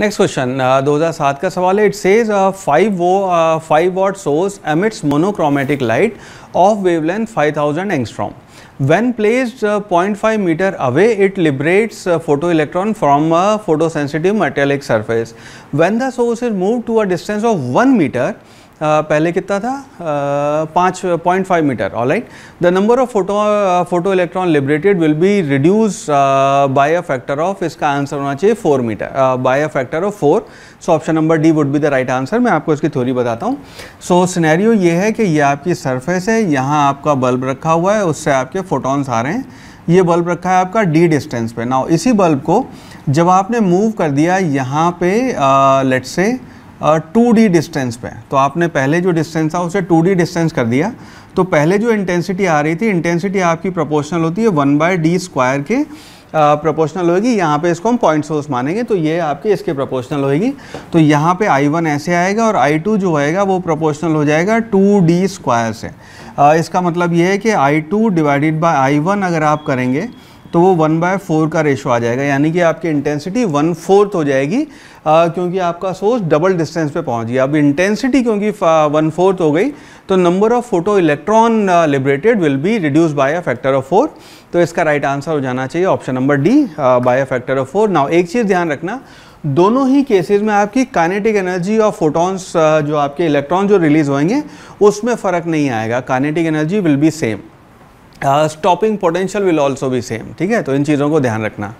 next question uh, दो हजार सात का सवाल है इट सेज फाइव वो five watt source emits monochromatic light of wavelength five thousand angstrom when placed point five metre away it liberates photo electron from a photo sensitive metallic surface when the source is move to a distance of one metre पहले कितना था पाँच point five metre all right the number of photo photo electron liberated will be reduce by a factor of इसका answer होना चाहिए four metre by a factor of four so option number D would be the right answer मैं आपको इसकी theory बताता हूँ सो scenario ये है कि ये आपकी सरफेस है यहाँ आपका बल्ब रखा हुआ है उससे आपके फोटोन्स आ रहे हैं ये बल्ब रखा है आपका डी डिस्टेंस पे ना इसी बल्ब को जब आपने मूव कर दिया यहाँ पे लेट से टू डी डिस्टेंस पे तो आपने पहले जो डिस्टेंस था उसे टू डी डिस्टेंस कर दिया तो पहले जो इंटेंसिटी आ रही थी इंटेंसिटी आपकी प्रोपोर्शनल होती है वन बाय डी स्क्वायर के प्रोपोर्शनल होगी यहाँ पे इसको हम पॉइंट सोर्स मानेंगे तो ये आपके इसके प्रोपोर्शनल होगी तो यहाँ पे I1 ऐसे आएगा और I2 जो होएगा वो प्रोपोर्शनल हो जाएगा 2d स्क्वायर से इसका मतलब ये है कि I2 two divided by I अगर आप करेंगे तो वो वन बाय फोर का रेशो आ जाएगा यानी कि आपकी इंटेंसिटी वन फोर्थ हो जाएगी आ, क्योंकि आपका सोर्स डबल डिस्टेंस पे पहुंच गया अब इंटेंसिटी क्योंकि वन फोर्थ हो गई तो number of photo electron liberated will be reduce by a factor of four तो इसका राइट right आंसर हो जाना चाहिए option number D by a factor of four now एक चीज़ ध्यान रखना दोनों ही केसेस में आपकी कानेटिक एनर्जी और फोटॉन्स जो आपके इलेक्ट्रॉन जो रिलीज होंगे उसमें फ़र्क नहीं आएगा kinetic energy will be same stopping potential will also भी सेम ठीक है तो इन चीज़ों को ध्यान रखना